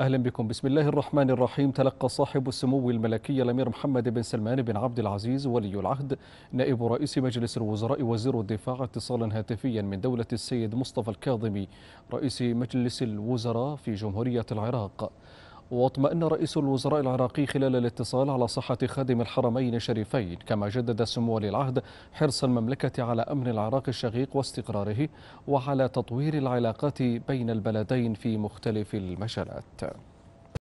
أهلا بكم بسم الله الرحمن الرحيم تلقى صاحب السمو الملكي الأمير محمد بن سلمان بن عبد العزيز ولي العهد نائب رئيس مجلس الوزراء وزير الدفاع اتصالا هاتفيا من دولة السيد مصطفى الكاظمي رئيس مجلس الوزراء في جمهورية العراق واطمأن رئيس الوزراء العراقي خلال الاتصال على صحة خادم الحرمين الشريفين كما جدد سمو ولي العهد حرص المملكة على أمن العراق الشقيق واستقراره وعلى تطوير العلاقات بين البلدين في مختلف المجالات